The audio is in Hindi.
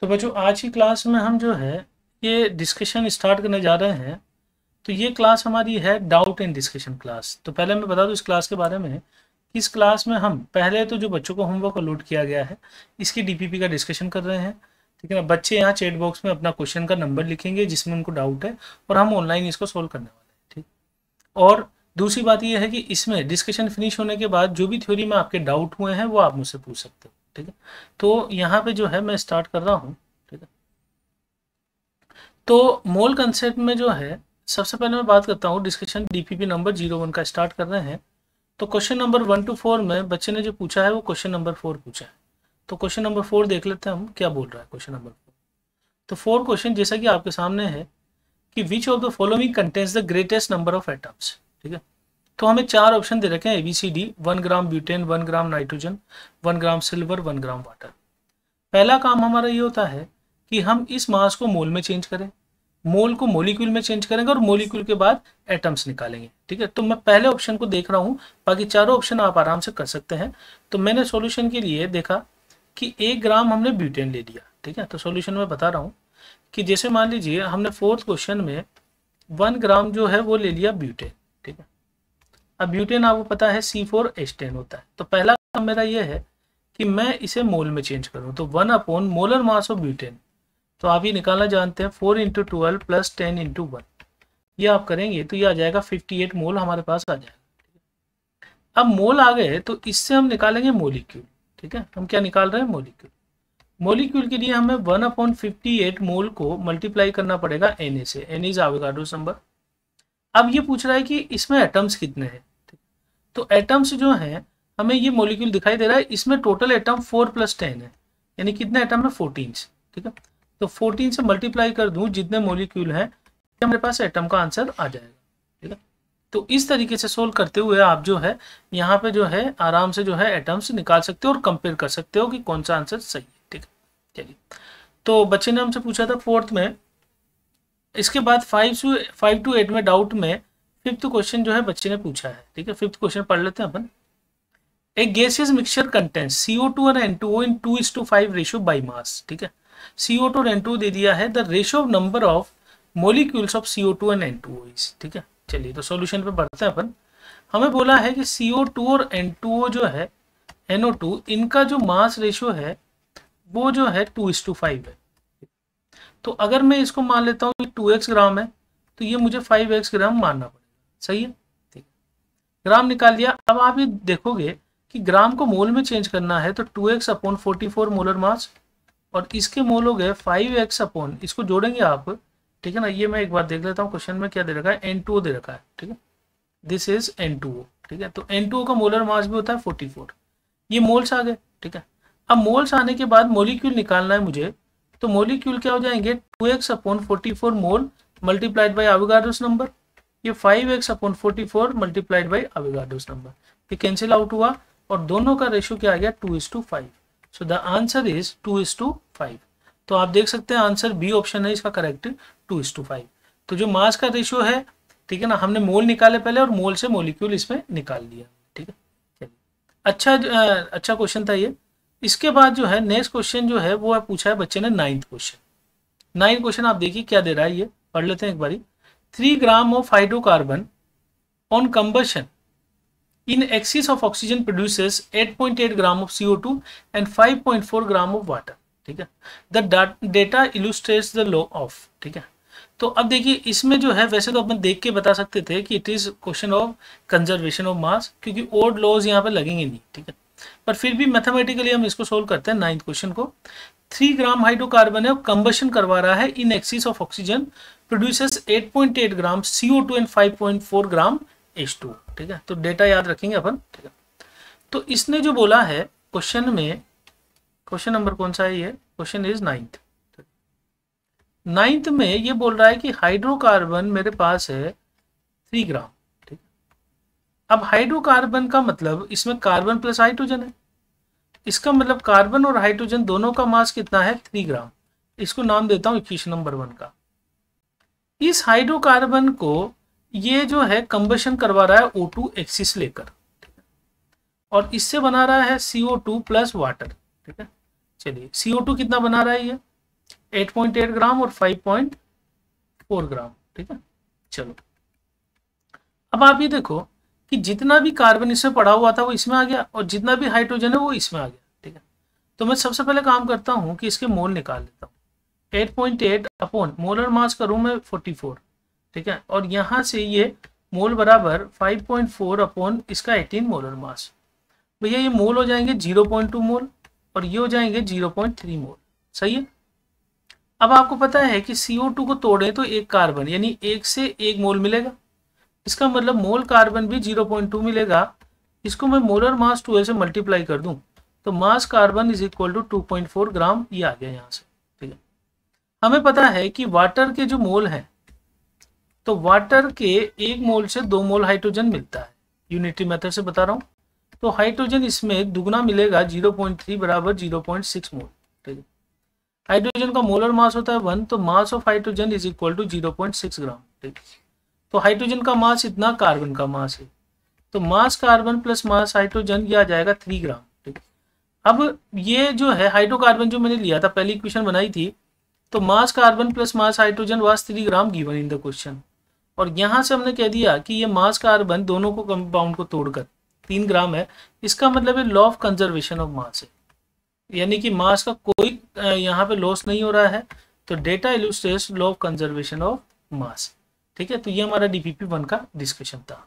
तो बच्चों आज की क्लास में हम जो है ये डिस्कशन स्टार्ट करने जा रहे हैं तो ये क्लास हमारी है डाउट एंड डिस्कशन क्लास तो पहले मैं बता दूँ इस क्लास के बारे में इस क्लास में हम पहले तो जो बच्चों को होमवर्क अलोड किया गया है इसकी डीपीपी का डिस्कशन कर रहे हैं ठीक है ना बच्चे यहाँ चैट बॉक्स में अपना क्वेश्चन का नंबर लिखेंगे जिसमें उनको डाउट है और हम ऑनलाइन इसको सोल्व करने वाले हैं ठीक और दूसरी बात यह है कि इसमें डिस्कशन फिनिश होने के बाद जो भी थ्योरी में आपके डाउट हुए हैं वो आप मुझसे पूछ सकते हो ठीक है तो यहाँ पे जो है मैं स्टार्ट कर रहा हूँ ठीक है तो मोल कंसेप्ट में जो है सबसे पहले मैं बात करता हूँ discussion DPP number zero one का स्टार्ट कर रहे हैं तो question number one two four में बच्चे ने जो पूछा है वो क्वेश्चन नंबर फोर पूछा है तो क्वेश्चन नंबर फोर देख लेते हैं हम क्या बोल रहा है क्वेश्चन नंबर फोर तो फोर क्वेश्चन जैसा कि आपके सामने है कि which of the following contents the greatest number of atoms ठीक है तो हमें चार ऑप्शन दे रखे हैं A B C D one gram butane one gram nitrogen one gram silver one gram water पहला काम हमारा ये होता है कि हम इस मास को मोल में चेंज करें मोल को मोलिक्यूल में चेंज करेंगे और मोलिक्यूल के बाद एटम्स निकालेंगे ठीक है तो मैं पहले ऑप्शन को देख रहा हूँ बाकी चारों ऑप्शन आप आराम से कर सकते हैं तो मैंने सोल्यूशन के लिए देखा कि एक ग्राम हमने ब्यूटेन ले लिया ठीक है तो सोल्यूशन में बता रहा हूँ कि जैसे मान लीजिए हमने फोर्थ क्वेश्चन में वन ग्राम जो है वो ले लिया ब्यूटेन ठीक है अब ब्यूटेन आपको पता है सी फोर एच टेन होता है तो पहला काम मेरा यह है कि मैं इसे मोल में चेंज करूँ तो one upon molar mass of butane तो आप ये निकालना जानते हैं four into twelve plus ten into one ये आप करेंगे तो ये आ जाएगा फिफ्टी एट मोल हमारे पास आ जाएगा अब मोल आ गए तो इससे हम निकालेंगे मोलिक्यूल ठीक है हम क्या निकाल रहे हैं मोलिक्यूल मोलिक्यूल के लिए हमें one upon fifty eight mole को मल्टीप्लाई करना पड़ेगा एन ए से एन इज आवेगा नंबर अब ये पूछ रहा है कि इसमें एटम्स कितने हैं तो एटम्स जो है हमें ये मोलिक्यूल दिखाई दे रहा है इसमें total atom four plus ten है यानी कितने एटम है फोर्टीन ठीक है तो फोर्टीन से मल्टीप्लाई कर दू जितने मोलिक्यूल है तो हमारे पास एटम का आंसर आ जाएगा ठीक है तो इस तरीके से सोल्व करते हुए आप जो है यहाँ पे जो है आराम से जो है एटम्स निकाल सकते हो और कंपेयर कर सकते हो कि कौन सा आंसर सही है ठीक है चलिए तो बच्चे ने हमसे पूछा था फोर्थ में इसके बाद five two five two eight में डाउट में फिफ्थ क्वेश्चन जो है बच्चे ने पूछा है ठीक है फिफ्थ क्वेश्चन पढ़ लेते हैं अपन a gases mixture content CO two and N two in two is to five ratio by mass ठीक है सीओ टू और एन टू दे दिया है the of number of molecules of CO two and N two is ठीक है चलिए तो सोल्यूशन पे बढ़ते हैं अपन हमें बोला है कि सीओ टू और एन टू ओ जो है एनओ टू इनका जो मास रेशियो है वो जो है टू इज टू फाइव है तो अगर मैं इसको मान लेता हूँ टू एक्स ग्राम है तो ये मुझे फाइव एक्स ग्राम मानना पड़ेगा सही है ठीक ग्राम निकाल दिया अब आप ये देखोगे कि ग्राम को मोल में चेंज करना है तो two x upon forty four molar mass और इसके मोल हो गए फाइव एक्स अपॉन इसको जोड़ेंगे आप ठीक है ना ये मैं एक बार देख लेता हूँ क्वेश्चन में क्या दे रखा है एन टू ओ दे रखा है ठीक है this is N two O ठीक है तो एन टू ओ का मोलर मास भी होता है फोर्टी फोर ये मोल्स आ गए ठीक है अब मोल्स आने के बाद मोलिक्यूल निकालना है मुझे तो मोलिक्यूल क्या हो जाएंगे two x upon forty four mole multiplied by Avogadro's number ये 5x x upon forty four multiplied by Avogadro's number ये कैंसिल आउट हुआ और दोनों का रेशियो क्या आ गया two is to five so the answer is two is to five तो आप देख सकते हैं आंसर बी ऑप्शन है इसका correct two is to five तो जो मास का रेशियो है ठीक है ना हमने मोल निकाले पहले और मोल से मोलिक्यूल इसमें निकाल लिया ठीक है अच्छा अच्छा क्वेश्चन था ये इसके बाद जो है नेक्स्ट क्वेश्चन जो है वो है पूछा है बच्चे ने नाइन्थ क्वेश्चन नाइन्थ क्वेश्चन आप देखिए क्या दे रहा है ये पढ़ लेते हैं एक बारी 3 gram of hydrocarbon on combustion in excess of oxygen produces 8.8 gram of CO2 and 5.4 gram of water ठीक है the data illustrate the law of ठीक है तो अब देखिए इसमें जो है वैसे तो अपन देख के बता सकते थे कि it is question of conservation of mass क्योंकि ओल्ड लॉज यहाँ पर लगेंगे नहीं ठीक है पर फिर भी मैथमेटिकली हम इसको सोल्व करते हैं नाइन्थ क्वेश्चन को थ्री ग्राम हाइड्रोकार्बन है कंबशन करवा रहा है in excess of oxygen produces 8.8 gram CO2 and 5.4 gram H2 ठीक है तो डेटा याद रखेंगे अपन ठीक है तो इसने जो बोला है क्वेश्चन में क्वेश्चन नंबर कौन सा है ये क्वेश्चन इज नाइन्थ नाइन्थ में ये बोल रहा है कि हाइड्रोकार्बन मेरे पास है थ्री ग्राम ठीक अब हाइड्रोकार्बन का मतलब इसमें कार्बन प्लस हाइड्रोजन है इसका मतलब कार्बन और हाइड्रोजन दोनों का मास कितना है थ्री ग्राम इसको नाम देता हूं इक्कीस नंबर वन का इस हाइड्रोकार्बन को ये जो है कंबेशन करवा रहा है ओ टू एक्सिस लेकर और इससे बना रहा है C O two plus water ठीक है चलिए सी ओ टू कितना बना रहा है ये एट पॉइंट एट ग्राम और फाइव पॉइंट फोर ग्राम ठीक है चलो अब आप ये देखो कि जितना भी कार्बन इसमें पड़ा हुआ था वो इसमें आ गया और जितना भी हाइड्रोजन है वो इसमें आ गया ठीक है तो मैं सबसे पहले काम करता हूँ कि इसके मोल निकाल लेता हूँ 8.8 अपॉन मोलर मास का रूम है 44 ठीक है और यहाँ से ये मोल बराबर 5.4 अपॉन इसका 18 मोलर मास भैया ये मोल हो जाएंगे 0.2 मोल और ये हो जाएंगे 0.3 मोल सही है अब आपको पता है कि CO2 को तोड़ें तो एक कार्बन यानी एक से एक मोल मिलेगा इसका मतलब मोल कार्बन भी 0.2 मिलेगा इसको मैं मोलर मास 12 से मल्टीप्लाई कर दूं तो mass carbon is equal to 2.4 gram ये आ गया यहाँ से हमें पता है कि वाटर के जो मोल है तो वाटर के एक मोल से दो मोल हाइड्रोजन मिलता है यूनिटी मेथड से बता रहा हूं तो हाइड्रोजन इसमें दुगना मिलेगा 0.3 बराबर 0.6 मोल ठीक है हाइड्रोजन का मोलर मास होता है वन तो mass of hydrogen is equal to six gram ठीक तो हाइड्रोजन का मास इतना कार्बन का मास है तो mass carbon plus mass hydrogen यह आ जाएगा थ्री ग्राम ठीक अब ये जो है हाइड्रोकार्बन जो मैंने लिया था पहली इक्वेशन बनाई थी तो mass carbon plus mass hydrogen was three gram given in the question और यहाँ से हमने कह दिया कि ये मास कार्बन दोनों को कंपाउंड को तोड़कर तीन ग्राम है इसका मतलब है law of conservation of mass है यानी कि मास का कोई यहाँ पे लॉस नहीं हो रहा है तो data illustrate law of conservation of mass ठीक है तो ये हमारा डीपीपी वन का डिस्कशन था